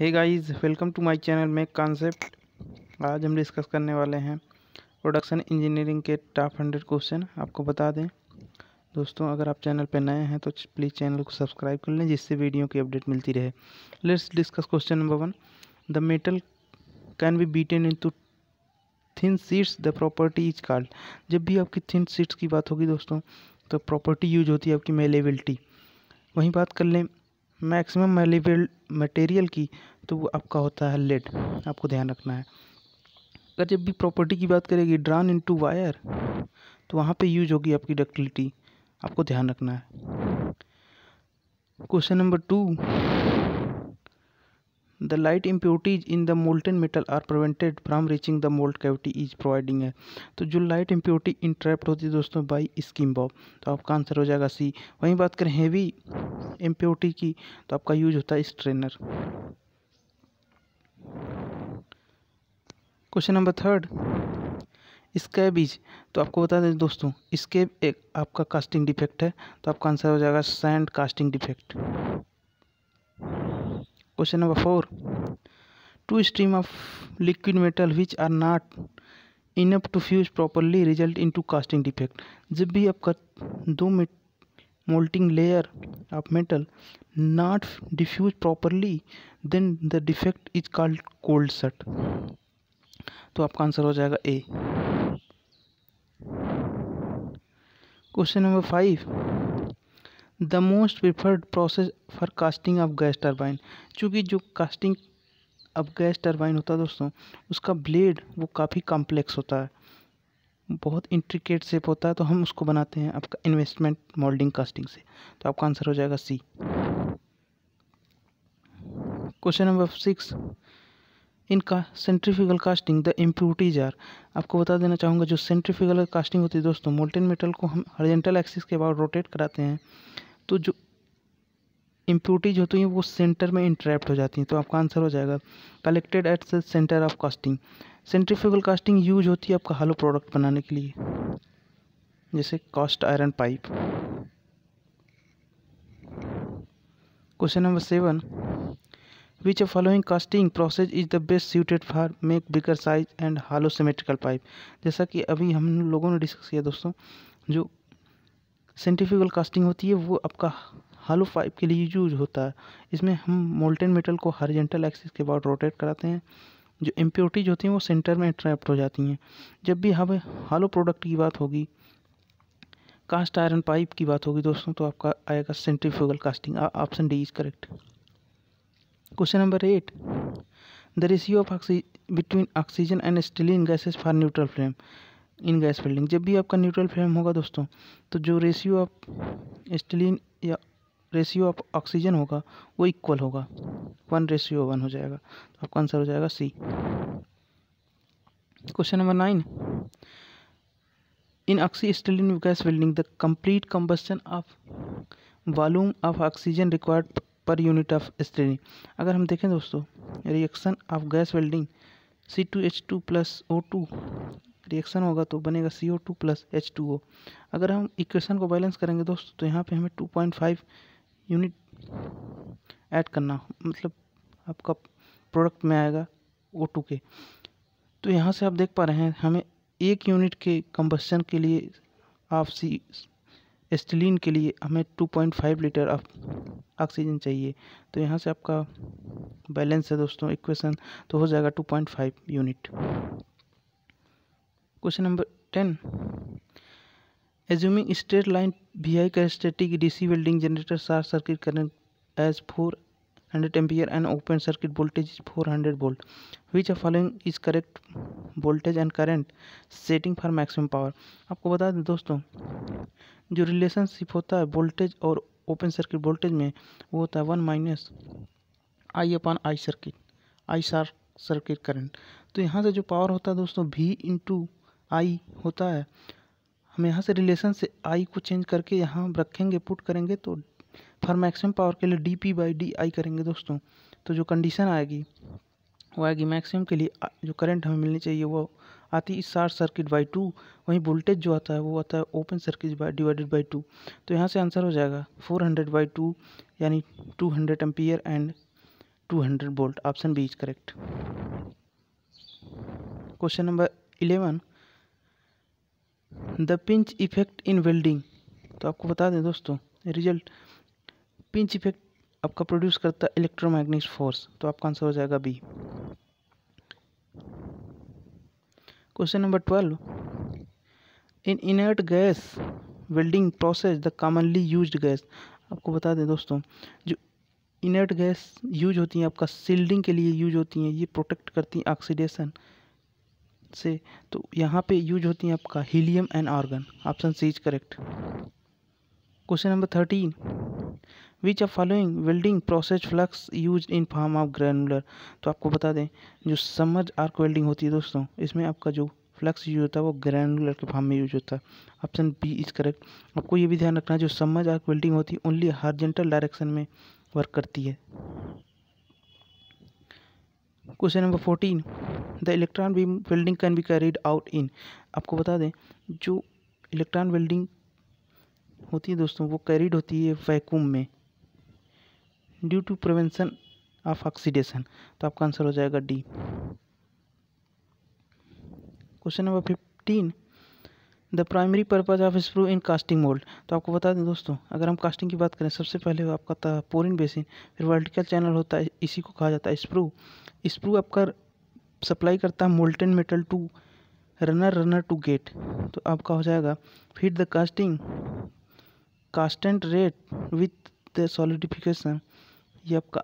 hey guys welcome to my channel mech concept आज हम discuss करने वाले हैं प्रोडक्शन इंजीनियरिंग के टॉप हंड्रेड क्वेश्चन आपको बता दें दोस्तों अगर आप चैनल पर नए हैं तो प्लीज़ चैनल को सब्सक्राइब कर लें जिससे वीडियो की अपडेट मिलती रहे let's discuss question number one the metal can be beaten into thin sheets the property is called जब भी आपकी थिन सीट्स की बात होगी दोस्तों तो प्रॉपर्टी यूज होती है आपकी मेलेबिलिटी वहीं बात कर लें मैक्सिमम मेलिबल मटेरियल की तो वो आपका होता है लेड आपको ध्यान रखना है अगर जब भी प्रॉपर्टी की बात करेगी ड्रान इनटू वायर तो वहाँ पे यूज होगी आपकी डक्टिलिटी आपको ध्यान रखना है question number two the light impurities in the molten metal are prevented from reaching the mould cavity is providing है तो जो लाइट इम्प्योरिटी इंट्रैप्ट होती है दोस्तों बाई स्कीम बॉब तो आपका आंसर हो जाएगा सी वहीं बात करें हैवी इम्प्योरिटी की तो आपका यूज होता है strainer question number third scabs तो आपको बता दें दोस्तों स्केब एक आपका कास्टिंग डिफेक्ट है तो आपका आंसर हो जाएगा sand casting defect question number four two stream of liquid metal which are not enough to fuse properly result in to casting defect जब भी आपका दो molten layer of metal not diffuse properly then the defect is called cold shut तो आपका answer हो जाएगा A question number five the most preferred process for casting of gas turbine चूँकि जो कास्टिंग ऑफ गैस टरबाइन होता है दोस्तों उसका ब्लेड वो काफ़ी कॉम्प्लेक्स होता है बहुत इंट्रिकेट सेप होता है तो हम उसको बनाते हैं आपका इन्वेस्टमेंट मोल्डिंग कास्टिंग से तो आपका आंसर हो जाएगा सी क्वेश्चन नंबर सिक्स इनका centrifugal casting the impurities are आपको बता देना चाहूँगा जो सेंट्रीफिकल कास्टिंग होती है दोस्तों मोल्टेन मेटल को हम हॉरिजेंटल एक्सिस के बाद रोटेट कराते हैं तो जो इम्प्यूटीज होती हैं वो सेंटर में इंटरेप्ट हो जाती हैं तो आपका आंसर हो जाएगा collected at the centre of casting centrifugal casting use होती है आपका हलो प्रोडक्ट बनाने के लिए जैसे cast iron pipe question number seven which of following casting process is the best suited for make bigger size and hollow symmetrical pipe जैसा कि अभी हम लोगों ने डिस्कस किया दोस्तों जो साइंटिफिकल कास्टिंग होती है वो आपका हालो पाइप के लिए यूज होता है इसमें हम मोल्टेन मेटल को हरिजेंटल एक्सिस के बाद रोटेट कराते हैं जो इम्प्योरिटीज होती हैं वो सेंटर में ट्रैप्ट हो जाती हैं जब भी हमें हालो प्रोडक्ट की बात होगी कास्ट आयरन पाइप की बात होगी दोस्तों तो आपका आएगा centrifugal casting option D is correct question number eight the ratio of oxy between oxygen and acetylene gases for neutral flame in gas welding जब भी आपका न्यूट्रल फ्लेम होगा दोस्तों तो जो रेशियो ऑफ स्टीलिन या रेशियो ऑफ ऑक्सीजन होगा वो इक्वल होगा वन रेशियो वन हो जाएगा तो आपका आंसर हो जाएगा C question number nine in oxy acetylene gas welding the complete combustion of volume of oxygen required per unit of acetylene अगर हम देखें दोस्तों reaction of gas welding C two H two plus O two reaction होगा तो बनेगा C O two plus H two O अगर हम equation को बैलेंस करेंगे दोस्तों तो यहाँ पे हमें two point five unit add करना मतलब आपका प्रोडक्ट में आएगा ओ टू के तो यहाँ से आप देख पा रहे हैं हमें एक यूनिट के कंबस्शन के लिए ऑफ सी एस्टिलीन के लिए हमें two point five litre of oxygen चाहिए तो यहाँ से आपका बैलेंस है दोस्तों इक्वेशन तो हो जाएगा two point five unit question number ten assuming straight line V I characteristic C welding generator short circuit current as four hundred ampere and open circuit voltage is four hundred volt which are following is correct voltage and current setting for maximum power आपको बता दें दोस्तों जो relationship होता है voltage और open circuit voltage में वो होता है one minus I upon I circuit I short circuit current तो यहाँ से जो पावर होता है दोस्तों वी इंटू आई होता है हम यहाँ से रिलेशन से आई को चेंज करके यहाँ रखेंगे पुट करेंगे तो फॉर मैक्सिमम पावर के लिए D P by D I करेंगे दोस्तों तो जो कंडीशन आएगी वो आएगी मैक्सिमम के लिए जो करंट हमें मिलनी चाहिए वो आती है शार्ट सर्किट बाई टू वहीं वोल्टेज जो आता है वो आता है open circuit by divided by two तो यहाँ से आंसर हो जाएगा फोर हंड्रेड बाई टू यानी two hundred ampere and two hundred volt option B is correct question number eleven the pinch effect in welding तो आपको बता दें दोस्तों रिजल्ट पिंच इफेक्ट आपका प्रोड्यूस करता है इलेक्ट्रोमैग्नेटिक फोर्स तो आपका आंसर हो जाएगा B question number twelve in inert gas welding process the commonly use gas आपको बता दें दोस्तों जो इनर्ट गैस यूज होती हैं आपका सील्डिंग के लिए यूज होती हैं ये प्रोटेक्ट करती हैं ऑक्सीडेशन से तो यहाँ पे यूज होती है आपका helium and argon option C is correct question number thirteen which are following welding process flux use in form of granular तो आपको बता दें जो समझ आर्क वेल्डिंग होती है दोस्तों इसमें आपका जो फ्लक्स यूज होता है वो ग्रैनुलर के फॉर्म में यूज होता है ऑप्शन बी इज करेक्ट आपको ये भी ध्यान रखना है जो समझ आर्क वेल्डिंग होती है ओनली हार्जेंटल डायरेक्शन में वर्क करती है question number fourteen the electron beam welding can be carried out in आपको बता दें जो इलेक्ट्रॉन वेल्डिंग होती है दोस्तों वो कैरीड होती है वैक्यूम में due to prevention of oxidation तो आपका आंसर हो जाएगा D question number fifteen the primary purpose of sprue in casting mould तो आपको बता दें दोस्तों अगर हम कास्टिंग की बात करें सबसे पहले आपका था पोरिन बेसिन फिर वर्टिकल चैनल होता है इसी को कहा जाता है स्प्रू स्प्रू आपका सप्लाई करता है molten metal to runner runner to gate तो आपका हो जाएगा feed the casting constant rate with the solidification ये आपका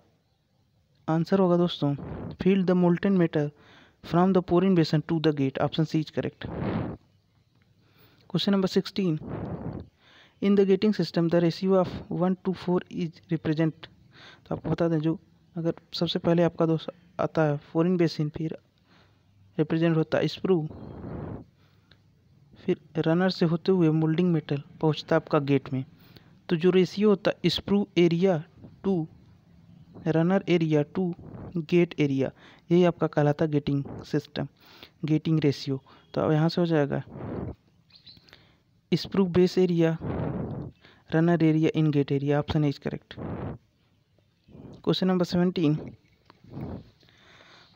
आंसर होगा दोस्तों fill the molten metal from the pouring basin to the gate option C is correct question number sixteen in the gating system the ratio of one two four is represent तो आपको बता दें जो अगर सबसे पहले आपका दोस्त आता है फोरिन बेसिन फिर रिप्रेजेंट होता है स्प्रू फिर रनर से होते हुए मोल्डिंग मेटल पहुंचता आपका गेट में तो जो रेशियो होता है sprue area to runner area to gate area यही आपका कहलाता गेटिंग सिस्टम गेटिंग रेशियो तो अब यहाँ से हो जाएगा sprue base area runner area in gate area option is correct question number seventeen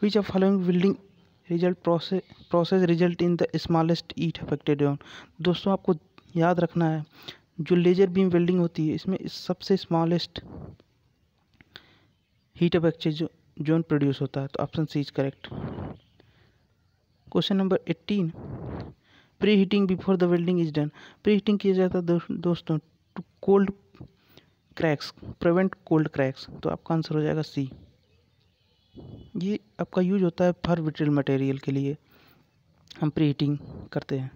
which of following building result process process result in the smallest heat affected zone दोस्तों आपको याद रखना है जो लेजर बीम वेल्डिंग होती है इसमें सबसे स्मॉलेस्ट हीट ऑफ जो जोन प्रोड्यूस होता है तो option C is correct question number eighteen preheating before the welding is done preheating किया जाता है दो, दोस्तों to cold cracks prevent cold cracks तो आपका आंसर हो जाएगा सी ये आपका यूज होता है फर विट्रिल मटेरियल के लिए हम प्री हीटिंग करते हैं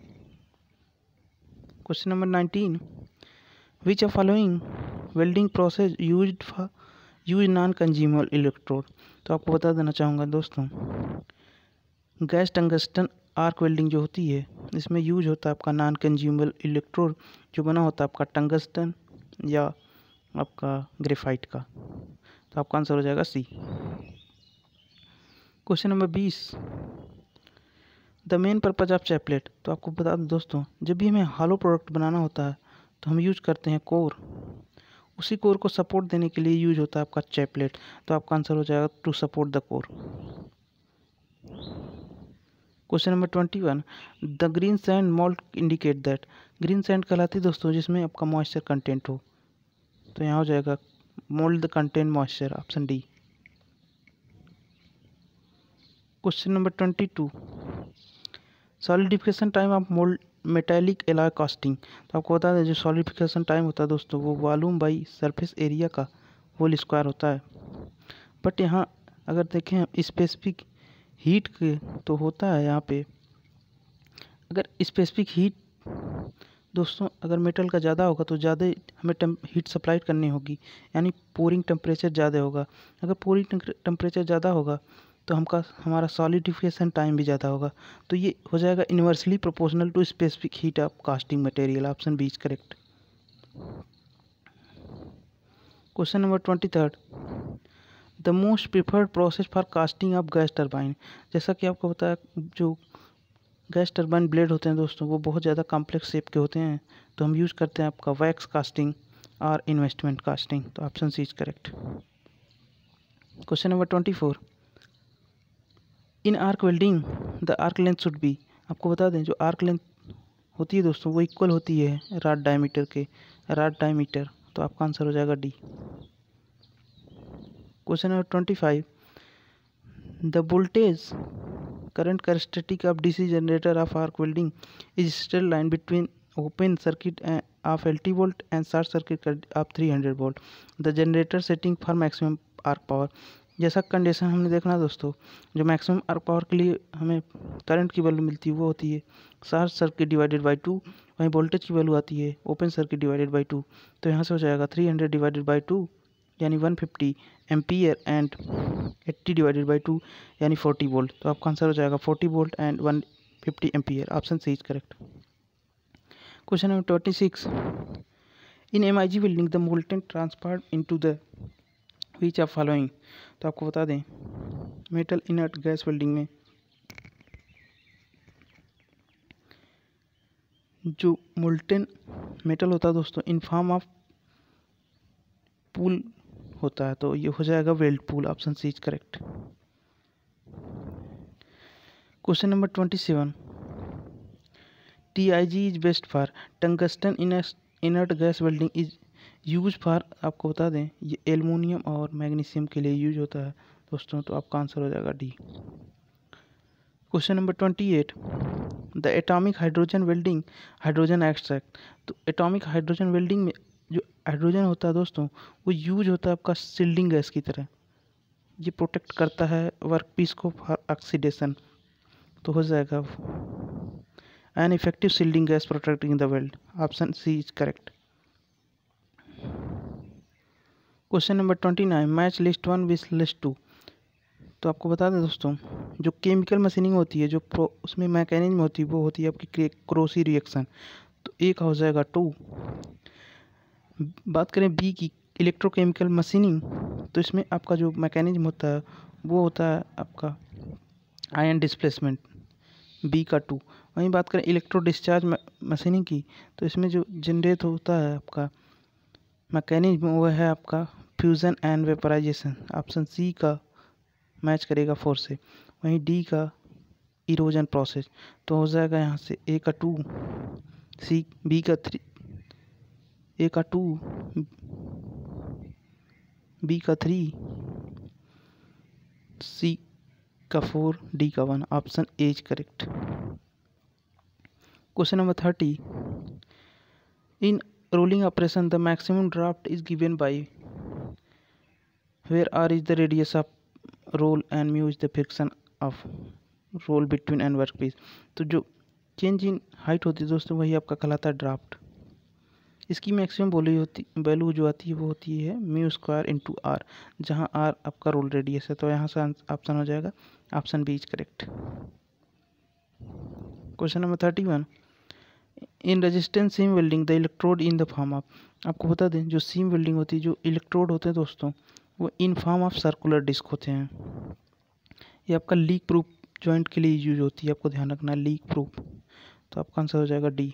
question number nineteen which are following welding process use for use non consumable electrode तो आपको बता देना चाहूँगा दोस्तों गैस टंगस्टन आर्क वेल्डिंग जो होती है इसमें यूज होता है आपका नॉन कंज्यूमल इलेक्ट्रोड जो बना होता है आपका टंगस्टन या आपका ग्रेफाइट का तो आपका आंसर हो जाएगा सी क्वेश्चन नंबर बीस the main purpose of chaplet तो आपको बता दूँ दोस्तों जब भी हमें हालो प्रोडक्ट बनाना होता है तो हम यूज करते हैं कोर उसी कोर को सपोर्ट देने के लिए यूज होता है आपका चैपलेट तो आपका आंसर हो जाएगा to support the core question number twenty one the green sand mould indicate that green sand कहलाती दोस्तों जिसमें आपका मॉइस्चर कंटेंट हो तो यहाँ हो जाएगा mould the content moisture option D question number twenty two solidification time of mould metallic alloy casting तो आपको बता दें जो सॉलिडिफिकेशन टाइम होता है दोस्तों वो वॉलूम बाई सरफेस एरिया का होल स्क्वायर होता है बट यहाँ अगर देखें हम स्पेसिफिक हीट के तो होता है यहाँ पे अगर स्पेसिफिक हीट दोस्तों अगर मेटल का ज़्यादा होगा तो ज़्यादा हमें हीट सप्लाई करनी होगी यानी पोरिंग टेम्परेचर ज़्यादा होगा अगर पोरिंग टेम्परेचर ज़्यादा होगा तो हमका हमारा सॉलिडिफिकेशन टाइम भी ज़्यादा होगा तो ये हो जाएगा inversely proportional to specific heat of casting material option B is correct question number twenty third the most preferred process for casting of gas turbine जैसा कि आपको बताया जो गैस टर्बाइन ब्लेड होते हैं दोस्तों वो बहुत ज़्यादा कॉम्प्लेक्स शेप के होते हैं तो हम यूज़ करते हैं आपका वैक्स कास्टिंग और इन्वेस्टमेंट कास्टिंग तो option C is correct question number twenty four in arc welding the arc length should be आपको बता दें जो आर्क लेंथ होती है दोस्तों वो इक्वल होती है राड डायमीटर के राड डायमीटर तो आपका आंसर हो जाएगा D question number twenty five the voltage current characteristic of DC generator of arc welding is straight line between open circuit of eighty volt and short circuit of three hundred volt the generator setting for maximum arc power जैसा condition हमने देखना दोस्तों जो maximum अर्क power के लिए हमें current की वैल्यू मिलती है वो होती है short circuit divided by two वहीं वोल्टेज की वैल्यू आती है open circuit divided by two तो यहाँ से हो जाएगा three hundred divided by two यानी one fifty amp and eighty divided by two यानी फोर्टी वोल्ट तो आपका आंसर हो जाएगा forty volt and one fifty amp option C is correct question number twenty six In MIG the molten molten into the which of following तो आपको बता दें metal inert gas welding में जो मोल्टेन मेटल होता है दोस्तों इन form of पुल होता है तो ये हो जाएगा weld pool option C is correct question number twenty seven T I G is best for tungsten inert gas welding is use for आपको बता दें ये एलमोनियम और मैग्नीशियम के लिए यूज होता है दोस्तों तो आपका आंसर हो जाएगा D question number twenty eight the atomic hydrogen welding hydrogen extract तो एटॉमिक हाइड्रोजन वेल्डिंग में जो हाइड्रोजन होता है दोस्तों वो यूज होता है आपका सील्डिंग गैस की तरह ये प्रोटेक्ट करता है वर्क पीस को फॉर ऑक्सीडेशन तो हो जाएगा an effective shielding gas protecting the world option C is correct question number twenty nine match list one with list two तो आपको बता दें दोस्तों जो केमिकल मशीनिंग होती है जो प्रो उसमें मैकेनिज्म होती है वो होती है आपकी क्रोसी रिएक्शन तो एक हो जाएगा टू बात करें बी की इलेक्ट्रोकेमिकल मशीनिंग तो इसमें आपका जो मैकेनिज्म होता है वो होता है आपका आयन डिस्प्लेसमेंट बी का टू वहीं बात करें इलेक्ट्रो डिस्चार्ज मशीनिंग की तो इसमें जो जनरेट होता है आपका मैकेनिज्म वो है आपका diffusion and vaporization option C का मैच करेगा फोर से वहीं डी का इरोजन प्रोसेस तो हो जाएगा यहाँ से ए का टू सी बी का थ्री ए का टू बी का थ्री सी का फोर डी का one option A is correct question number thirty in rolling operation the maximum draft is given by where r is the radius of roll and mu is the friction of roll between and work piece तो जो change in height होती है दोस्तों वही आपका कहलाता है draft इसकी मैक्सिमम वैल्यू होती वैल्यू जो आती है वो होती है म्यू स्क्वायर इंटू आर जहाँ आर आपका रोल रेडियस है तो यहाँ से ऑप्शन हो जाएगा option B is correct question number thirty one in resistance seam welding the electrode in the form of आपको बता दें जो सीम वेल्डिंग होती है जो इलेक्ट्रोड होते हैं दोस्तों वो in form of circular disc होते हैं ये आपका लीक प्रूफ जॉइंट के लिए यूज होती है आपको ध्यान रखना है लीक प्रूफ तो आपका आंसर हो जाएगा D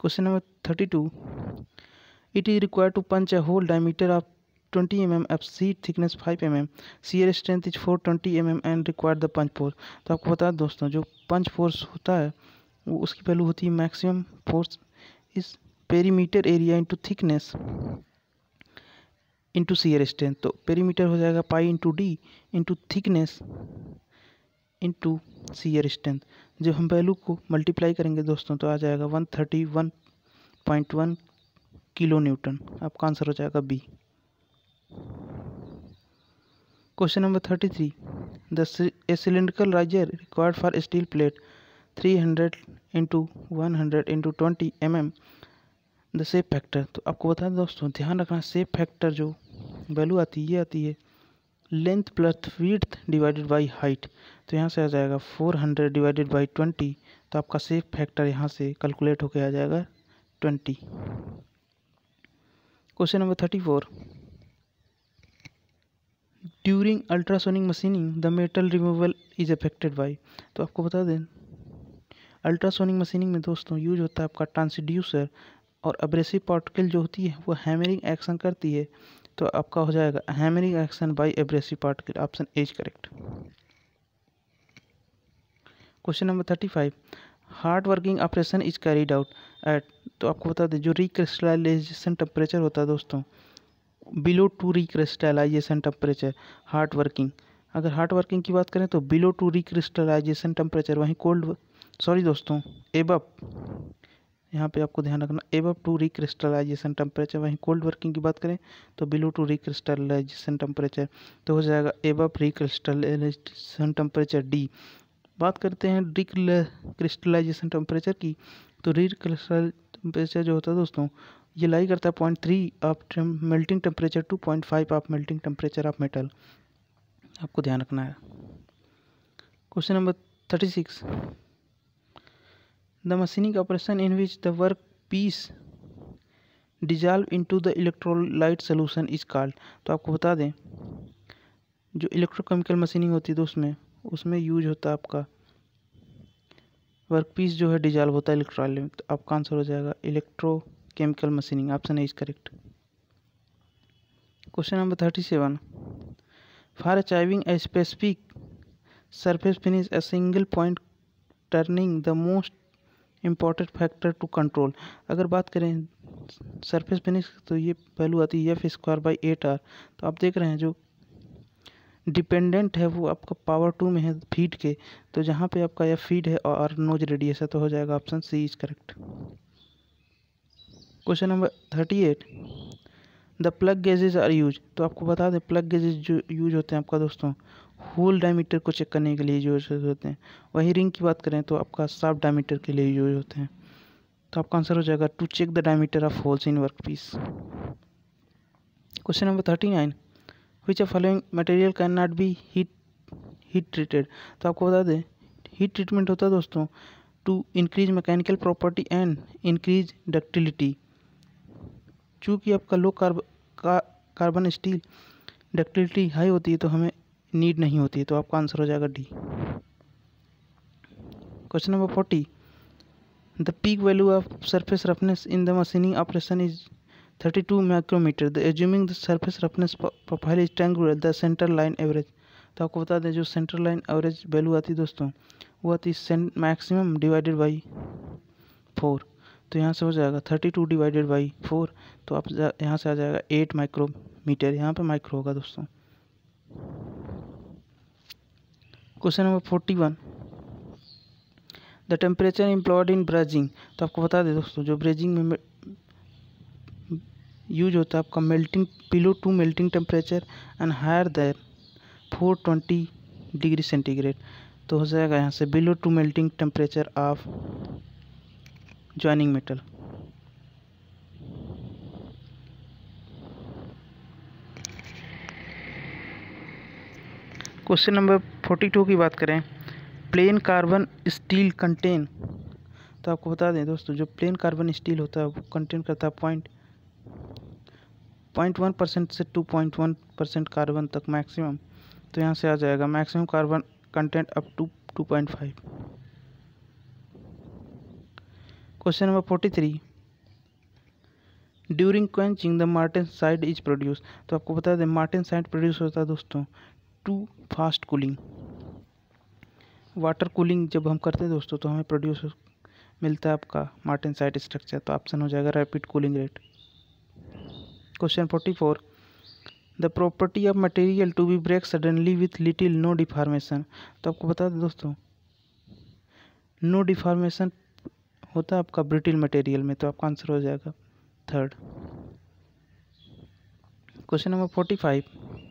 question number thirty two it is require to punch a hole diameter of twenty M M F sheet thickness five M C shear strength is four twenty M M and require the punch force तो आपको बता दोस्तों जो पंच force होता है उसकी value होती है maximum force is perimeter area into thickness into shear strength तो पेरीमीटर हो जाएगा pi into D into thickness into shear strength जब हम वैल्यू को मल्टीप्लाई करेंगे दोस्तों तो आ जाएगा one thirty one point one kilo newton आपका आंसर हो जाएगा B question number thirty three the cylindrical riser required for steel plate three hundred into one hundred into twenty M M the shape factor तो आपको बता दें दोस्तों ध्यान रखना सेप फैक्टर जो वैल्यू आती है ये आती है length plus width divided by height तो यहाँ से आ जाएगा four hundred divided by twenty तो आपका सेफ फैक्टर यहाँ से कैलकुलेट होकर आ जाएगा twenty question number thirty four during ultrasonic machining the metal removal is affected by तो आपको बता दें अल्ट्रासोनिक मशीनिंग में दोस्तों यूज होता है आपका ट्रांसड्यूसर और अब्रेसिव पार्टिकल जो होती है वो हैमरिंग एक्शन करती है तो आपका हो जाएगा hammering action by abrasive particle option is correct question number thirty five hard working operation is carried out at तो आपको बता दें जो रिक्रिस्टलाइजेशन टेम्परेचर होता है दोस्तों below to recrystallization temperature hard working अगर हार्ड वर्किंग की बात करें तो बिलो टू रिक्रिस्टलाइजेशन टेम्परेचर वहीं कोल्ड सॉरी दोस्तों एबप यहाँ पे आपको ध्यान रखना एबव टू रिक्रिस्टलाइजेशन टेम्परेचर वहीं कोल्ड वर्किंग की बात करें तो बिलो टू रिक्रिस्टलाइजेशन टेम्परेचर तो हो जाएगा एबव रिक्रिस्टलाइजेशन टेम्परेचर डी बात करते हैं रिक्रिस्टलाइजेशन टेम्परेचर की तो रिक्रिस्टल टेम्परेचर जो होता है दोस्तों ये लाई करता है point three of melting temperature to point five of melting temperature of metal आपको ध्यान रखना है question number thirty six the machinic operation in which the work piece dissolve into the electrolyte solution is called तो आपको बता दें जो electrochemical machining होती है तो उसमें उसमें यूज होता है आपका वर्क पीस जो है डिजॉल्व होता है इलेक्ट्रोल तो आपका आंसर हो जाएगा इलेक्ट्रोकेमिकल मशीनिंग ऑप्शन है is correct question number thirty seven for achieving a specific surface finish a single point turning the most important factor to control अगर बात करें सरफेस फिनिश तो ये वैल्यू आती है F square by eight R तो आप देख रहे हैं जो डिपेंडेंट है वो आपका पावर टू में है फीड के तो जहाँ पे आपका यह फीड है और नोज रेडियस है तो हो जाएगा option C is correct question number thirty eight the plug gauges are use तो आपको बता दें प्लग गेजेज जो यूज होते हैं आपका दोस्तों होल डायमीटर को चेक करने के लिए यूज होते हैं वही रिंग की बात करें तो आपका साफ डायमीटर के लिए यूज होते हैं तो आपका आंसर हो जाएगा to check the diameter of holes in work piece question number thirty nine which of following material can not be heat heat treated तो आपको बता दें हीट ट्रीटमेंट होता है दोस्तों to increase mechanical property and increase ductility चूँकि आपका low carb carbon steel ductility high होती है तो हमें नीड नहीं होती तो आपका आंसर हो जाएगा D question number forty the peak value of surface roughness in the machining operation is thirty two micrometer the assuming the surface roughness profile is triangular the centre line average तो आपको बता दें जो centre line average value आती है दोस्तों वो आती है मैक्सिमम डिवाइडेड बाई फोर तो यहाँ से हो जाएगा thirty two divided by four तो आप यहाँ से आ जाएगा एट माइक्रोमीटर यहाँ पर माइक्रो होगा दोस्तों question number forty one the temperature employed in brazing तो आपको बता दें दोस्तों जो ब्रेजिंग में यूज होता है आपका melting below to melting temperature and higher than four twenty degree centigrade तो हो जाएगा यहाँ से below to melting temperature of joining metal question number forty two की बात करें प्लेन कार्बन स्टील कंटेन तो आपको बता दें दोस्तों जो प्लेन कार्बन स्टील होता है वो कंटेन करता है पॉइंट पॉइंट वन परसेंट से to point one percent carbon तक मैक्सिमम तो यहाँ से आ जाएगा maximum carbon content up to two point five question number forty three during quenching the martensite is produce तो आपको बता दें मार्टिन साइड प्रोड्यूस होता है दोस्तों to fast cooling water cooling जब हम करते हैं दोस्तों तो हमें प्रोड्यूस मिलता है आपका मार्टिन साइट स्ट्रक्चर तो ऑप्शन हो जाएगा rapid cooling rate question forty four the property of material to be break suddenly with little no deformation तो आपको बता दें दोस्तों नो डिफार्मेशन होता है आपका ब्रिटिल मटेरियल में तो आपका आंसर हो जाएगा third question number forty five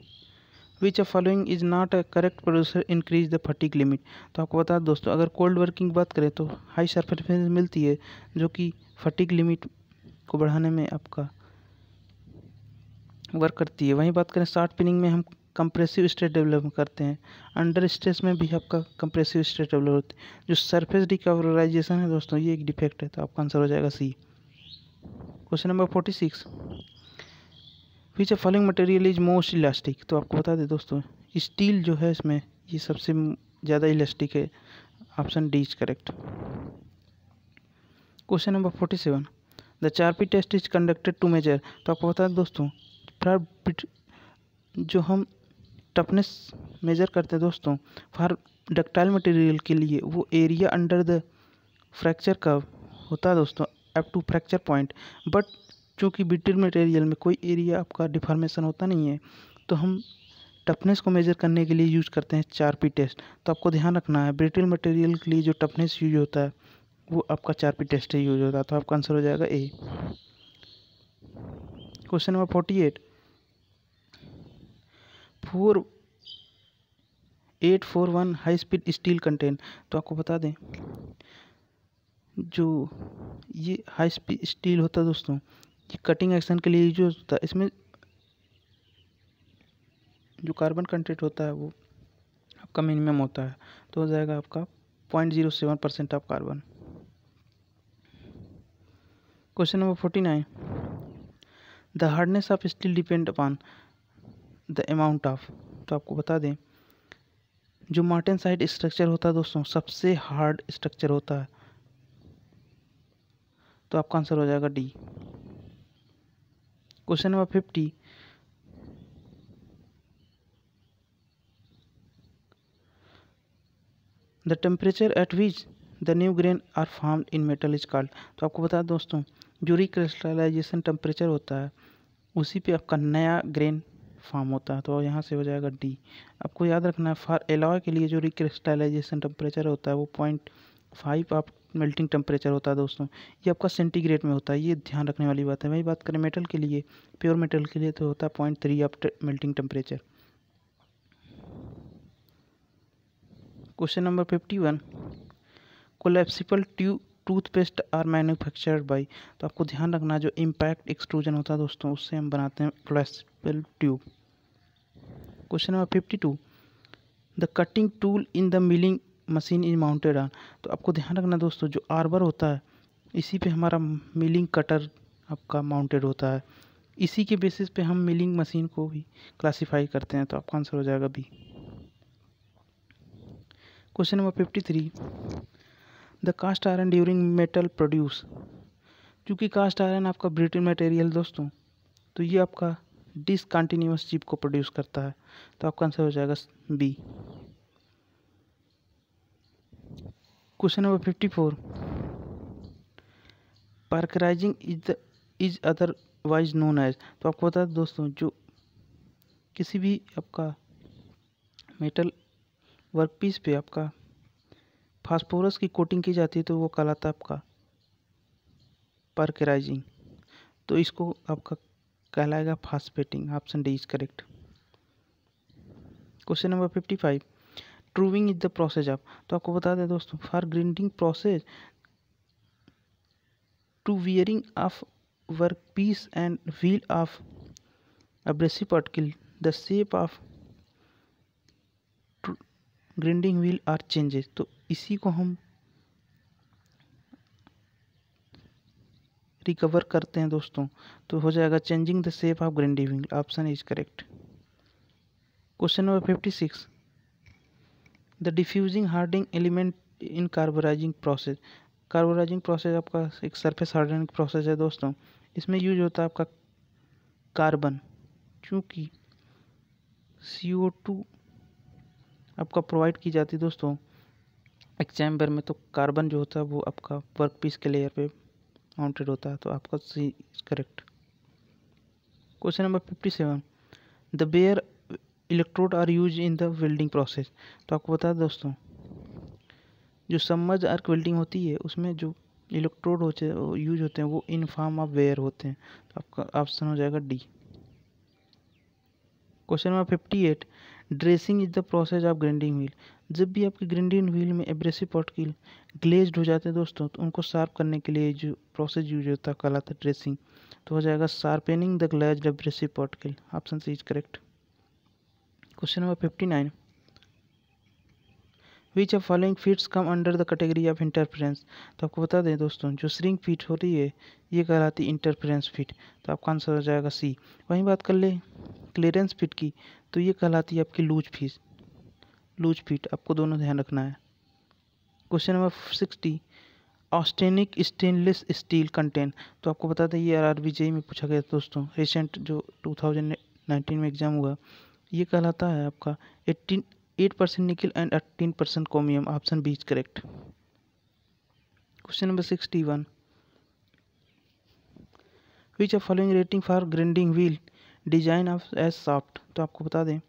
which of following is not a correct producer increase the fatigue limit तो आपको बता दोस्तों अगर कोल्ड वर्किंग बात करें तो हाई सरफेस मिलती है जो कि फटीक लिमिट को बढ़ाने में आपका वर्क करती है वहीं बात करें शार्ट पिनिंग में हम कंप्रेसिव स्ट्रेस डेवलप करते हैं अंडर स्ट्रेस में भी आपका कंप्रेसिव स्ट्रेस डेवलप होती है जो सरफेस डिकवराइजेशन है दोस्तों ये एक डिफेक्ट है तो आपका आंसर हो जाएगा C question number forty six which a falling material is most elastic तो आपको बता दें दोस्तों स्टील जो है इसमें ये सबसे ज़्यादा इलास्टिक है option D is correct question number forty seven the P test is conducted to measure तो आपको बता दें दोस्तों फार जो हम टफनेस मेजर करते हैं दोस्तों फार डक्टाइल मटेरियल के लिए वो एरिया अंडर द फ्रैक्चर का होता है दोस्तों up to fracture point but चूँकि बिटर मटेरियल में कोई एरिया आपका डिफॉर्मेशन होता नहीं है तो हम टफनेस को मेज़र करने के लिए यूज़ करते हैं चार पी टेस्ट तो आपको ध्यान रखना है ब्रिटिल मटेरियल के लिए जो टफनेस यूज होता है वो आपका चार पी टेस्ट ही यूज होता है तो आपका आंसर हो जाएगा A question number forty eight four eight four one high speed steel contain तो आपको बता दें जो ये हाई स्पीड स्टील होता है दोस्तों कटिंग एक्शन के लिए यूज होता है इसमें जो कार्बन कंटेंट होता है वो आपका मिनिमम होता है तो हो जाएगा आपका point zero seven percent of carbon question number forty nine the hardness of steel depend upon the amount of तो आपको बता दें जो मार्टिन साइड स्ट्रक्चर होता है दोस्तों सबसे हार्ड स्ट्रक्चर होता है तो आपका आंसर हो जाएगा D question number fifty the temperature at which the new grain are form in metal is called तो आपको बता दोस्तों जो रिक्रिस्टलाइजेशन टेम्परेचर होता है उसी पे आपका नया ग्रेन फॉर्म होता है तो यहाँ से हो जाएगा डी आपको याद रखना है फॉर एलॉय के लिए जो रिक्रिस्टलाइजेशन टेम्परेचर होता है वो point five of melting temperature होता है दोस्तों ये आपका सेंटीग्रेड में होता है ये ध्यान रखने वाली बात है वही बात करें मेटल के लिए प्योर मेटल के लिए तो होता है point three of melting temperature question number fifty one collapsible tube toothpaste are manufactured by तो आपको ध्यान रखना जो इम्पैक्ट एक्सट्रूजन होता है दोस्तों उससे हम बनाते हैं collapsible tube question number fifty two the cutting tool in the milling machine is mounted on तो आपको ध्यान रखना दोस्तों जो आर्बर होता है इसी पे हमारा मिलिंग कटर आपका माउंटेड होता है इसी के बेसिस पे हम मिलिंग मशीन को भी क्लासीफाई करते हैं तो आपका आंसर हो जाएगा B question number fifty three the cast iron during metal produce क्योंकि कास्ट आयरन आपका ब्रिटिन मटेरियल दोस्तों तो ये आपका डिसकंटिन्यूस चिप को प्रोड्यूस करता है तो आपका आंसर हो जाएगा B question number fifty four parkerizing is the is otherwise known as तो आपको बता दें दोस्तों जो किसी भी आपका मेटल वर्क पीस पे आपका फास्फोरस की कोटिंग की जाती है तो वो कहलाता है आपका पार्कराइजिंग तो इसको आपका कहलाएगा phosphating option D is correct question number fifty five truing is the process of तो आपको बता दें दोस्तों for grinding process to wearing of work piece and wheel of abrasive particle the shape of grinding wheel are changes तो इसी को हम recover करते हैं दोस्तों तो हो जाएगा changing the shape of grinding wheel option is correct question number fifty six the diffusing harding element in carburizing process carburizing process आपका एक सरफेस हार्डनिंग प्रोसेस है दोस्तों इसमें यूज होता है आपका कार्बन चूँकि सी ओ टू आपका प्रोवाइड की जाती है दोस्तों एक चैम्बर में तो कार्बन जो होता है वो आपका वर्क पीस के लेयर पे माउंटेड होता है तो आपका C correct question number fifty seven the bare electrode are use in the welding process तो आपको बता दें दोस्तों जो सम्मज आर्क वेल्डिंग होती है उसमें जो इलेक्ट्रोड होते यूज होते हैं वो इन फॉर्म ऑफ वेयर होते हैं तो आपका ऑप्शन हो जाएगा D question number fifty eight dressing is the process of grinding wheel जब भी आपके ग्राइंडिंग व्हील में एब्रेसिव पॉटकिल ग्लेज्ड हो जाते हैं दोस्तों तो उनको शार्प करने के लिए जो प्रोसेस यूज होता है कहलाता है ड्रेसिंग तो हो जाएगा sharpening the glazed abrasive particle option C is correct question number fifty nine which of following fits come under the category of interference तो आपको बता दें दोस्तों जो स्रिंग फीट हो रही है ये कहलाती है इंटरफ्रेंस फिट तो आपका आंसर हो जाएगा सी वहीं बात कर ले क्लियरेंस फिट की तो ये कहलाती है आपकी लूज फीस लूज फिट आपको दोनों ध्यान रखना है question number sixty austenitic stainless steel content तो आपको बता दें ये आर आर बी जे में पूछा गया दोस्तों रिसेंट जो टू थाउजेंड नाइनटीन में एग्ज़ाम हुआ ये कहलाता है आपका eighteen eight percent nickel and eighteen percent कोमियम option B is correct question number sixty one which are following rating for grinding wheel design of as soft तो आपको बता दें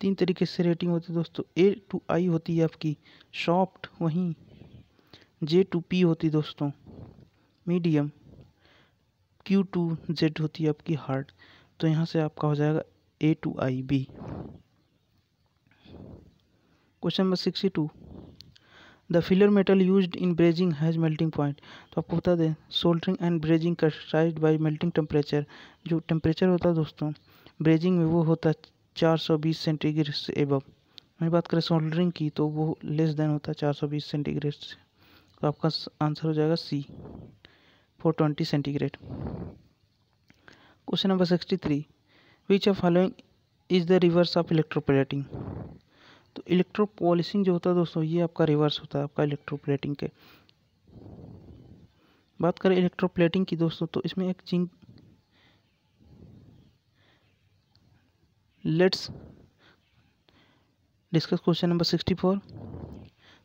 तीन तरीके से रेटिंग होती है दोस्तों ए टू आई होती है आपकी सॉफ्ट वहीं जे टू पी होती है दोस्तों मीडियम क्यू टू जेड होती है आपकी हार्ड तो यहाँ से आपका हो जाएगा A to I B question number sixty two the filler metal use in brazing has melting point तो आपको बता दें soldering and brazing constrains by melting temperature जो टेम्परेचर होता है दोस्तों ब्रेजिंग में वो होता है चार सौ बीस सेंटीग्रेड से एबव मैं बात करें सोल्डरिंग की तो वो लेस देन होता है चार सौ बीस सेंटीग्रेड से तो आपका आंसर हो जाएगा C four twenty centigrade question number sixty three which of following is the reverse of electroplating तो इलेक्ट्रोपोलिसिंग जो होता है दोस्तों ये आपका रिवर्स होता है आपका इलेक्ट्रोप्लेटिंग के बात करें इलेक्ट्रोप्लेटिंग की दोस्तों तो इसमें एक चिंक let's discuss question number sixty four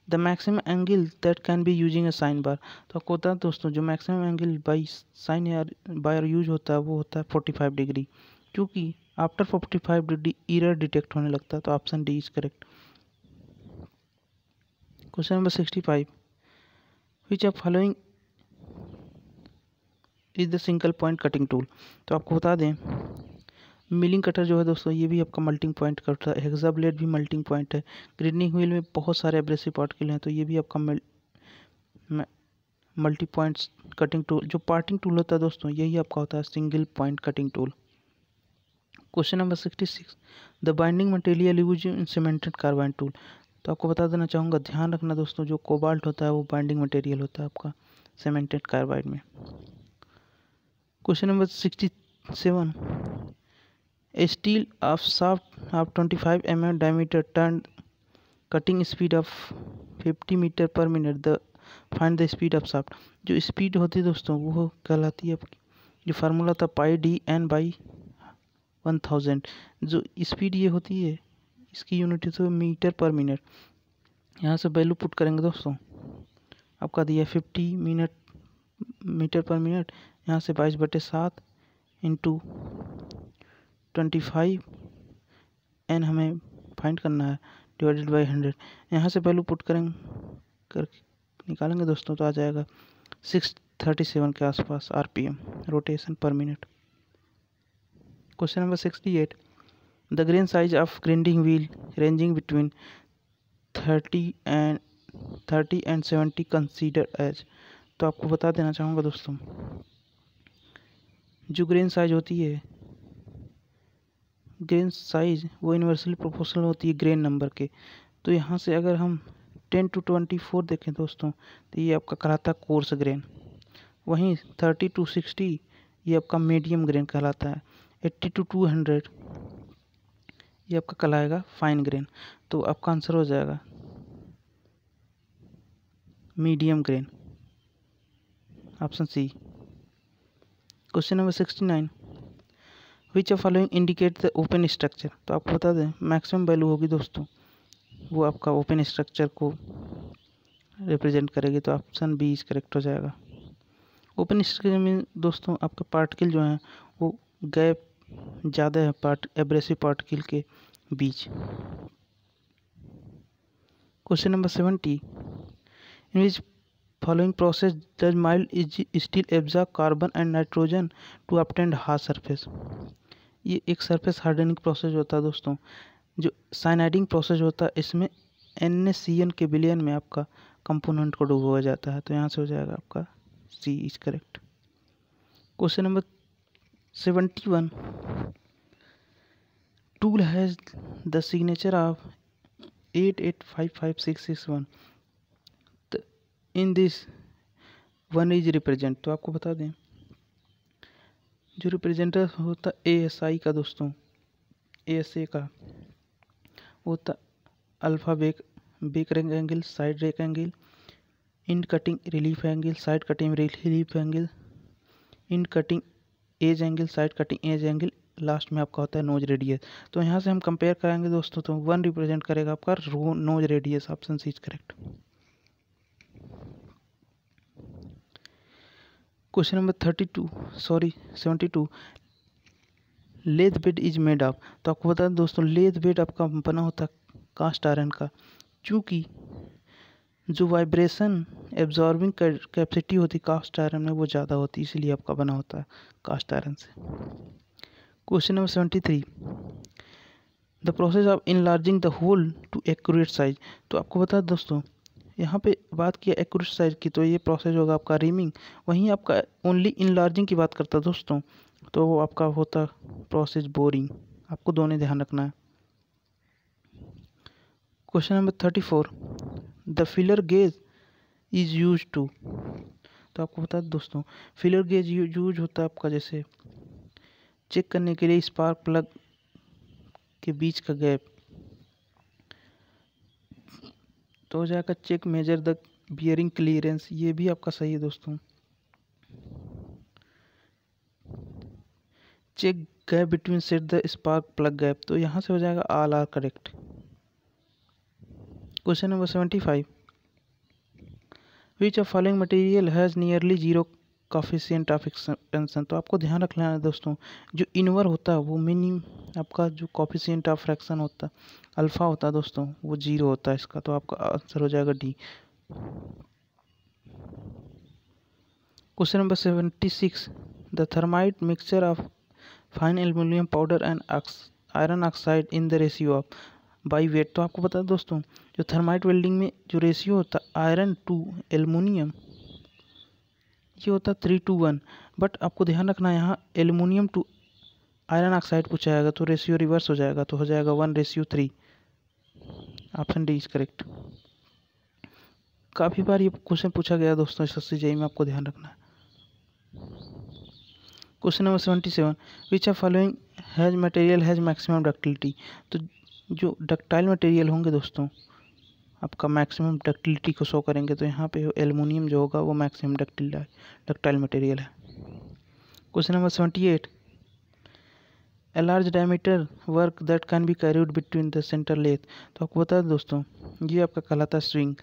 the maximum angle that can be using a sine bar तो आपको होता है दोस्तों जो मैक्सिमम एंगल बाई साइन या बायर यूज होता है वो होता है फोर्टी फाइव डिग्री क्योंकि after forty five degree error detect होने लगता है तो option D is correct question number sixty five which are following is the single point cutting tool तो आपको बता दें मिलिंग कटर जो है दोस्तों ये भी आपका मल्टिंग पॉइंट कटर है हेक्सा ब्लेड भी मल्टिंग पॉइंट है ग्रीनिंग व्हील में बहुत सारे एब्रेसिव लिए हैं तो ये भी आपका मल्टी पॉइंट्स कटिंग टूल जो पार्टिंग टूल होता है दोस्तों यही आपका होता है single point cutting tool question number sixty six the binding material use in cemented carbide tool तो आपको बता देना चाहूँगा ध्यान रखना दोस्तों जो कोबाल्ट होता है वो बाइंडिंग मटेरियल होता है आपका सीमेंटेड कार्बाइड में question number sixty seven steel of shaft of twenty five M M diameter turn cutting speed of fifty meter per minute the find the speed of shaft जो speed होती है दोस्तों वो कहलाती है आपकी जो फार्मूला था pi D N by one thousand जो स्पीड ये होती है इसकी यूनिट होती है मीटर पर मिनट यहाँ से वैल्यू पुट करेंगे दोस्तों आपका दिया fifty minute meter per minute यहाँ से बाईस बटे सात इंटू ट्वेंटी फाइव एन हमें फाइंड करना है डिवाइडेड बाई हंड्रेड यहाँ से वैल्यू पुट करेंगे कर निकालेंगे दोस्तों तो आ जाएगा सिक्स थर्टी सेवन के आसपास RPM rotation per minute question number sixty eight the grain size of grinding wheel ranging between thirty and thirty and seventy consider as तो आपको बता देना चाहूँगा दोस्तों जो ग्रेन साइज होती है ग्रेन साइज वो यूनिवर्सली प्रोपोर्शनल होती है ग्रेन नंबर के तो यहाँ से अगर हम टेन टू ट्वेंटी फोर देखें दोस्तों तो ये आपका कहलाता कोर्स ग्रेन वहीं थर्टी टू सिक्सटी ये आपका मीडियम ग्रेन कहलाता है एट्टी टू टू हंड्रेड ये आपका कल आएगा फाइन ग्रेन तो आपका आंसर हो जाएगा medium grain option C question number sixty nine which of following indicate the open structure तो आपको बता दें मैक्सिमम वैल्यू होगी दोस्तों वो आपका ओपन स्ट्रक्चर को रिप्रेजेंट करेगी तो ऑप्शन बी इस करेक्ट हो जाएगा ओपन स्ट्रक्चर में दोस्तों आपके पार्टिकल जो हैं वो गैप ज़्यादा है पार्ट एब्रेसिव पार्टिकल के बीच question number seventy in which following process does mild is steel absorb carbon and nitrogen to obtain hard surface ये एक सरफेस हार्डनिंग प्रोसेस होता है दोस्तों जो साइनाइडिंग प्रोसेस होता है इसमें एन सी एन के बिलियन में आपका कंपोनेंट को डूबा जाता है तो यहाँ से हो जाएगा आपका C is correct question number seventy one has of eight five five six six one तो in this one is represent तो आपको बता दें जो रिप्रेजेंटर होता ए एस आई का दोस्तों ए एस ए का होता alpha back back rake angle side rake angle end cutting relief angle side cutting relief angle end cutting edge angle side cutting edge angle last में आपका होता है nose radius तो यहाँ से हम कंपेयर करेंगे दोस्तों तो वन रिप्रेजेंट करेगा आपका R nose radius option C is correct question number thirty two sorry seventy two lathe bed is made of तो आपको बता दें दोस्तों लेथ बेड आपका बना होता कास्ट आयरन का चूँकि जो वाइब्रेशन एब्जॉर्बिंग कैपेसिटी होती है कास्ट आयरन में वो ज़्यादा होती है इसीलिए आपका बना होता है कास्ट आयरन से question number seventy three the process of enlarging the hole to accurate size तो आपको बता दोस्तों यहाँ पे बात किया एक्यूरेट साइज की तो ये प्रोसेस होगा आपका रिमिंग वहीं आपका ओनली इनलार्जिंग की बात करता दोस्तों तो वो आपका होता प्रोसेस बोरिंग आपको दोनों ध्यान रखना है question number thirty four the feeler gauge is use to तो आपको बता दोस्तों फिलर गेज यूज होता है आपका जैसे चेक करने के लिए स्पार्क प्लग के बीच का गैप तो हो जाएगा check measure the bearing clearance ये भी आपका सही है दोस्तों check gap between set the spark plug gap तो यहाँ से हो जाएगा all are correct question number seventy five which of following material has nearly zero coefficient of expansion तो आपको ध्यान रखना है दोस्तों जो इनवर होता है वो मिनिम आपका जो काफिशियंट ऑफ फ्रैक्शन होता है अल्फ़ा होता है दोस्तों वो जीरो होता है इसका तो आपका आंसर हो जाएगा D question number seventy six the thermite mixture of fine aluminium powder and iron oxide in the ratio of by weight तो आपको पता है दोस्तों जो थर्माइट वेल्डिंग में जो रेशियो होता है आयरन टू एलमोनियम ये होता थ्री टू वन बट आपको ध्यान रखना यहाँ एलमोनियम टू आयरन ऑक्साइड पूछा जाएगा तो रेशियो रिवर्स हो जाएगा तो हो जाएगा one ratio three option D is correct काफ़ी बार ये क्वेश्चन पूछा गया दोस्तों सस्ती एस में आपको ध्यान रखना है question number seventy seven which are following has material has maximum ductility तो जो डक्टाइल मटेरियल होंगे दोस्तों आपका मैक्सिमम डक्टिलिटी को शो करेंगे तो यहाँ पे एलमिनियम जो होगा वो मैक्सिमम डक्टिल डक्टाइल मटेरियल है question number seventy eight a large diameter work that can be carried between the centre lathe तो आपको बता दें दोस्तों ये आपका कहला था स्विंग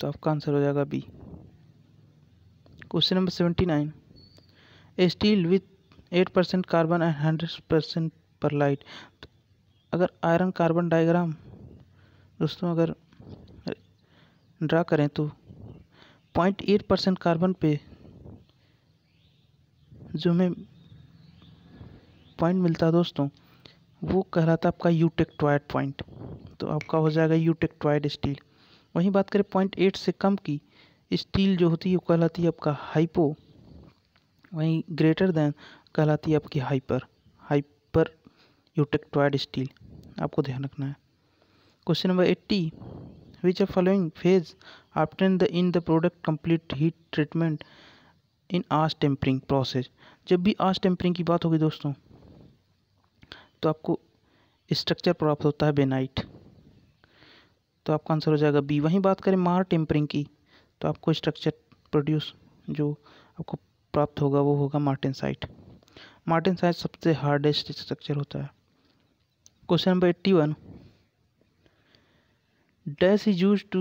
तो आपका आंसर हो जाएगा B question number seventy nine a steel with eight percent carbon and hundred percent pearlite तो अगर आयरन कार्बन डायग्राम दोस्तों अगर ड्रा करें तो पॉइंट एट परसेंट कार्बन पे जो हमें पॉइंट मिलता है दोस्तों वो कहलाता आपका यूटेक्टॉयड पॉइंट तो आपका हो जाएगा यूटेक्टॉयड स्टील वहीं बात करें पॉइंट एट से कम की स्टील जो होती है वो कहलाती है आपका हाइपो वहीं ग्रेटर देन कहलाती है आपकी हाइपर हाइपर यूटेक्टॉयड स्टील आपको ध्यान रखना है question number eighty which are following phase obtained the in the product complete heat treatment in austempering process जब भी आस टेम्परिंग की बात होगी दोस्तों तो आपको स्ट्रक्चर प्राप्त होता है बेनाइट तो आपका आंसर हो जाएगा बी वहीं बात करें मार टेम्परिंग की तो आपको स्ट्रक्चर प्रोड्यूस जो आपको प्राप्त होगा वो होगा मार्टिन साइट मार्टिन साइट सबसे हार्डेस्ट स्ट्रक्चर होता है question number eighty one dash is use to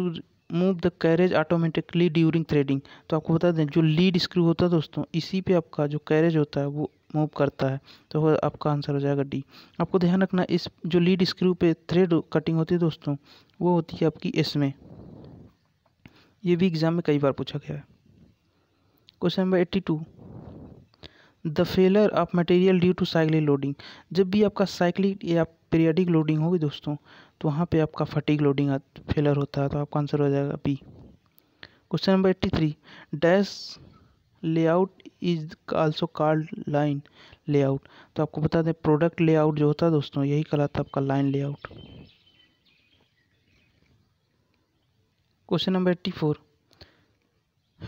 move the carriage automatically during threading तो आपको बता दें जो लीड स्क्रू होता है दोस्तों इसी पे आपका जो कैरेज होता है वो मूव करता है तो आपका आंसर हो जाएगा डी आपको ध्यान रखना इस जो लीड स्क्रू पे थ्रेड कटिंग होती है दोस्तों वो होती है आपकी इसमें ये भी एग्ज़ाम में कई बार पूछा गया है question number eighty two the failure of material due to cycle loading जब भी आपका साइकिल या पीरियडिक लोडिंग होगी दोस्तों तो वहाँ पे आपका फटीक लोडिंग फेलर होता है तो आपका आंसर हो जाएगा B question number eighty three dash layout is also called line layout तो आपको बता दें प्रोडक्ट लेआउट जो होता है दोस्तों यही कहलाता है आपका line layout question number eighty four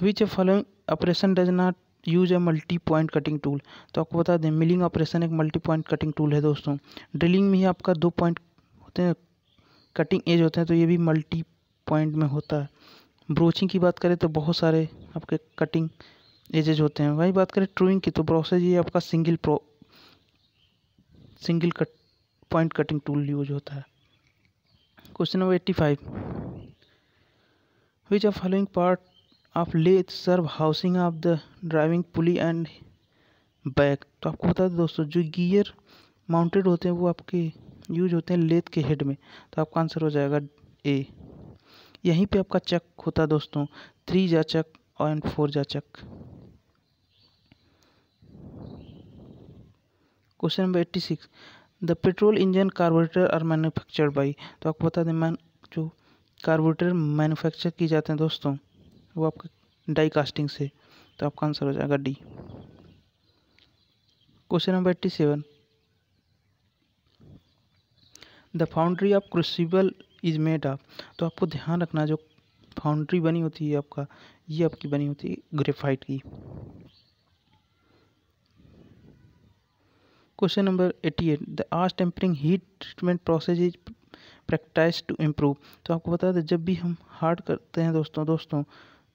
which following operation does not use है मल्टी पॉइंट कटिंग टूल तो आपको बता दें मिलिंग ऑपरेशन एक मल्टी पॉइंट कटिंग टूल है दोस्तों ड्रिलिंग में ही आपका दो पॉइंट होते हैं कटिंग एज होते हैं तो ये भी मल्टी पॉइंट में होता है ब्रोचिंग की बात करें तो बहुत सारे आपके कटिंग एजेज होते हैं वही बात करें ट्रूइंग की तो प्रोसेस ये आपका single pro single cut point cutting tool use होता है question number eighty five which are following part of lathe serve housing of the driving pulley and back तो आपको बता दें दोस्तों जो गियर माउंटेड होते हैं वो आपके यूज होते हैं लेथ के हेड में तो आपका आंसर हो जाएगा ए यहीं पे आपका चक होता है दोस्तों थ्री जा चक और four jaw chuck question number eighty six the petrol engine carburettor are manufactured by तो आपको बता दें मैन जो कार्बोरेटर मैन्युफैक्चर किए जाते हैं दोस्तों वो आपका डाई कास्टिंग से तो आपका आंसर हो जाएगा D question number eighty seven the foundry of crucible is made of तो आपको ध्यान रखना जो फाउंड्री बनी होती है आपका ये आपकी बनी होती है ग्रेफाइट की question number eighty eight the austempering heat treatment process is practise to improve तो आपको बता दें जब भी हम हार्ड करते हैं दोस्तों दोस्तों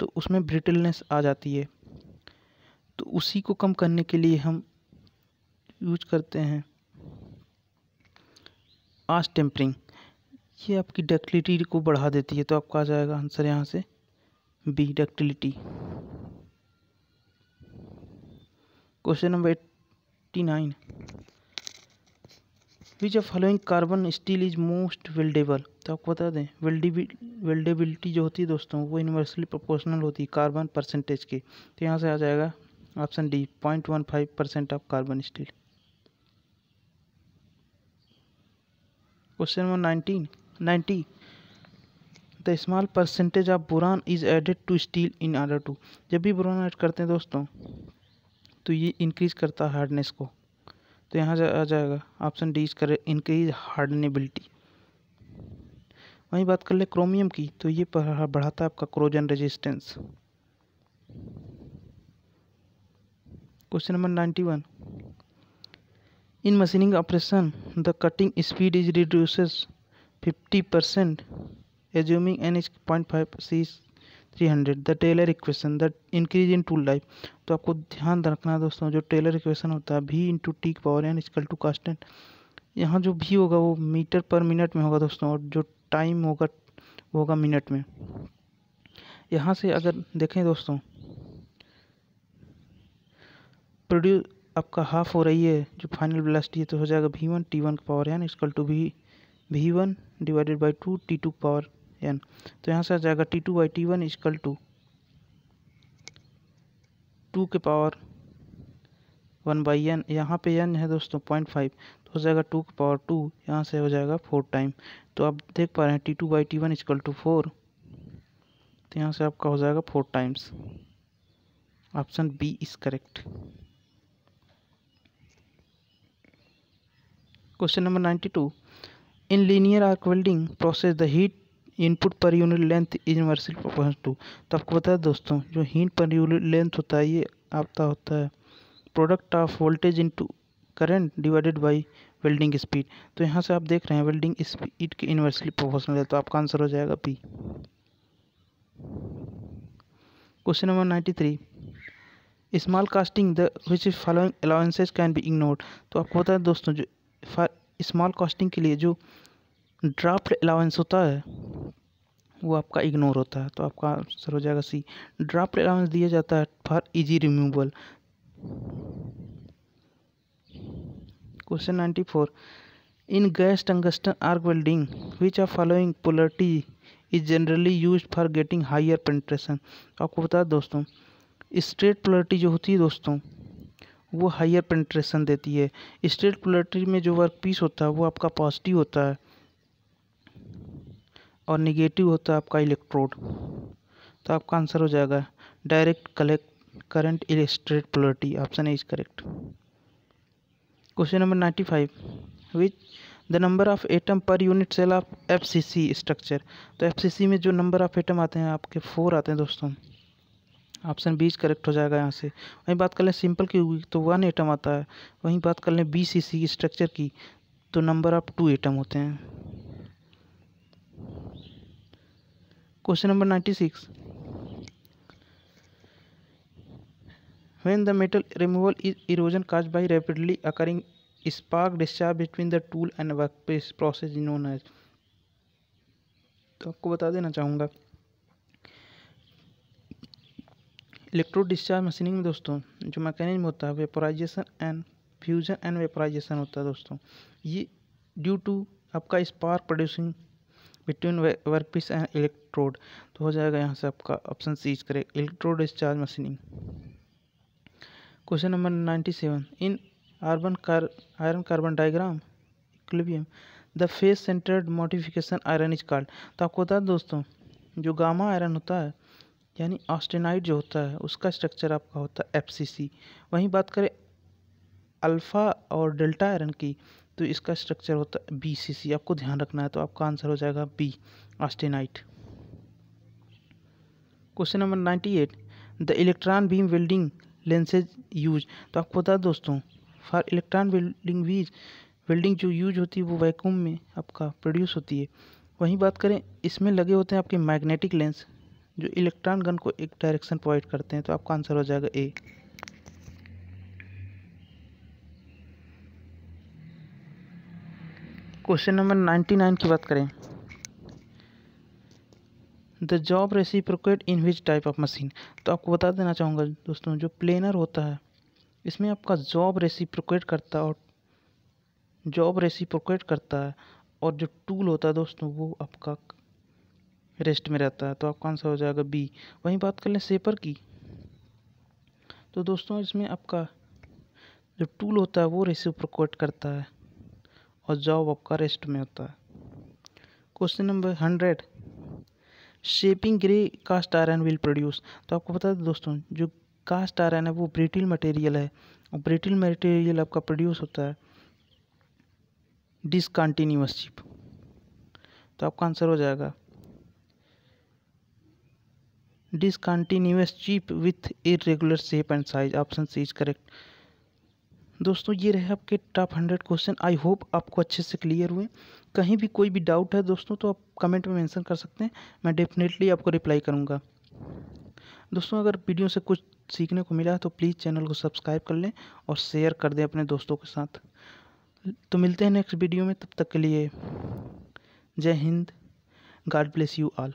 तो उसमें ब्रिटलनेस आ जाती है तो उसी को कम करने के लिए हम यूज करते हैं आज टेम्परिंग ये आपकी डक्टिलिटी को बढ़ा देती है तो आपका आ जाएगा आंसर यहाँ से B ductility question number eighty nine which of following carbon steel is most weldable तो आपको बता दें वेल्डेबिलिटी जो होती है दोस्तों वो यूनिवर्सली प्रोपोर्शनल होती है कार्बन परसेंटेज के तो यहाँ से आ जाएगा option D point one five percent of carbon steel question number nineteen ninety the small percentage of boron is added to steel in order to जब भी बुरान ऐड करते हैं दोस्तों तो ये इंक्रीज करता है हार्डनेस को तो यहाँ जा आ जाएगा ऑप्शन डी इसका इनक्रीज हार्डनेबिलिटी वहीं बात कर ले क्रोमियम की तो ये बढ़ाता है आपका corrosion resistance question number ninety one in machining operation the cutting speed is reduces fifty percent assuming N is point five C three hundred the Taylor equation the increase in tool life तो आपको ध्यान रखना है दोस्तों जो Taylor equation होता है V into T power N equal to constant यहाँ जो भी होगा वो मीटर पर मिनट में होगा दोस्तों और जो टाइम होगा वो होगा मिनट में यहाँ से अगर देखें दोस्तों प्रोड्यूस आपका हाफ हो रही है जो फाइनल ब्लास्ट ये तो हो जाएगा भी वन टी वन का power N equal to V V one divided by two T two power N तो यहाँ से आ जाएगा T two by T one equal to two के पावर वन बाई एन यहाँ पे एन है दोस्तों पॉइंट फाइव तो हो जाएगा टू के पावर टू यहाँ से हो जाएगा फोर टाइम तो आप देख पा रहे हैं T two by T one equal to four तो यहाँ से आपका हो जाएगा four times option B is correct question number ninety two in linear arc welding process the heat input per unit length is मर्सल प्रोपोर्शन टू तो आपको बता दें दोस्तों जो हीट पर यूनिट लेंथ होता है ये आपका होता है product of voltage into current divided by welding speed तो यहाँ से आप देख रहे हैं वेल्डिंग स्पीड के इनवर्सली प्रोपोर्शनल है तो आपका आंसर हो जाएगा P question number ninety three small casting the which is following allowances can be ignored तो आपको पता है दोस्तों जो स्मॉल कास्टिंग के लिए जो ड्राफ्ट अलाउंस होता है वो आपका इग्नोर होता है तो आपका आंसर हो जाएगा सी ड्राफ्ट अलाउंस दिया जाता है for easy removal question ninety four in gas tungsten arc welding which are following polarity is generally use for getting higher penetration आपको बता दोस्तों स्ट्रेट पोलर्टी जो होती है दोस्तों वो हाइयर पेंट्रेशन देती है स्ट्रेट पोलर्टी में जो वर्क पीस होता है वो आपका पॉजिटिव होता है और निगेटिव होता है आपका इलेक्ट्रोड तो आपका तो आंसर हो जाएगा direct collect current electrode polarity option is correct question number ninety five which the number of atom per unit cell of F C C structure तो एफ सी सी में जो नंबर ऑफ एटम आते हैं आपके four आते हैं दोस्तों option B correct हो जाएगा यहाँ से वहीं बात कर लें सिंपल की हुई तो वन एटम आता है वहीं बात कर लें बी सी सी स्ट्रक्चर की तो नंबर ऑफ टू एटम होते हैं question number ninety six when the metal removal is erosion cause by rapidly occurring spark discharge between the tool and work process in own age तो आपको बता देना चाहूँगा electro discharge machining में दोस्तों जो मैकेनिज्म होता है vaporisation and fusion and vaporisation होता है दोस्तों ये ड्यू टू आपका spark producing between work piece and electrode तो हो जाएगा यहाँ से आपका ऑप्शन सी करें electrode discharge machining question number ninety seven in urban car iron carbon diagram equilibrium the face centred modification iron is card तो आपको बता दोस्तों जो गामा आयरन होता है यानी ऑस्टेनाइट जो होता है उसका स्ट्रक्चर आपका होता है एफ वहीं बात करें अल्फ़ा और डेल्टा आयरन की तो इसका स्ट्रक्चर होता है बी सी सी आपको ध्यान रखना है तो आपका आंसर हो जाएगा B austenite question number ninety eight the electron beam welding lenses use तो आपको बता दोस्तों फॉर इलेक्ट्रॉन वेल्डिंग वीज वेल्डिंग जो यूज होती है वो वैक्यूम में आपका प्रोड्यूस होती है वहीं बात करें इसमें लगे होते हैं आपके मैग्नेटिक लेंस जो इलेक्ट्रॉन गन को एक डायरेक्शन प्रोवाइड करते हैं तो आपका आंसर हो जाएगा A question number ninety nine की बात करें the job reciprocate in which type of machine तो आपको बता देना चाहूँगा दोस्तों जो प्लेनर होता है इसमें आपका जॉब रेसी प्रोकेट करता है और जॉब रेसी प्रोकेट करता है और जो टूल होता है दोस्तों वो आपका रेस्ट में रहता है तो आपका आंसर हो जाएगा बी वहीं बात कर लें सेपर की तो दोस्तों इसमें आपका जो टूल होता है वो रेसी प्रोकेट करता है और जॉब आपका रेस्ट में होता है question number hundred shaping grey cast iron will produce तो आपको पता है दोस्तों जो कास्ट आयरन है वो ब्रिटिल मटेरियल है और ब्रिटिल मटेरियल आपका प्रोड्यूस होता है डिसकॉन्टीन्यूस चिप तो आपका आंसर हो जाएगा discontinuous chip with irregular shape and size option C is correct दोस्तों ये रहे आपके top hundred question I hope आपको अच्छे से क्लियर हुए कहीं भी कोई भी डाउट है दोस्तों तो आप कमेंट में मेंशन कर सकते हैं मैं डेफिनेटली आपको रिप्लाई करूँगा दोस्तों अगर वीडियो से कुछ सीखने को मिला है तो प्लीज़ चैनल को सब्सक्राइब कर लें और शेयर कर दें अपने दोस्तों के साथ तो मिलते हैं नेक्स्ट वीडियो में तब तक के लिए Jai Hind God bless you all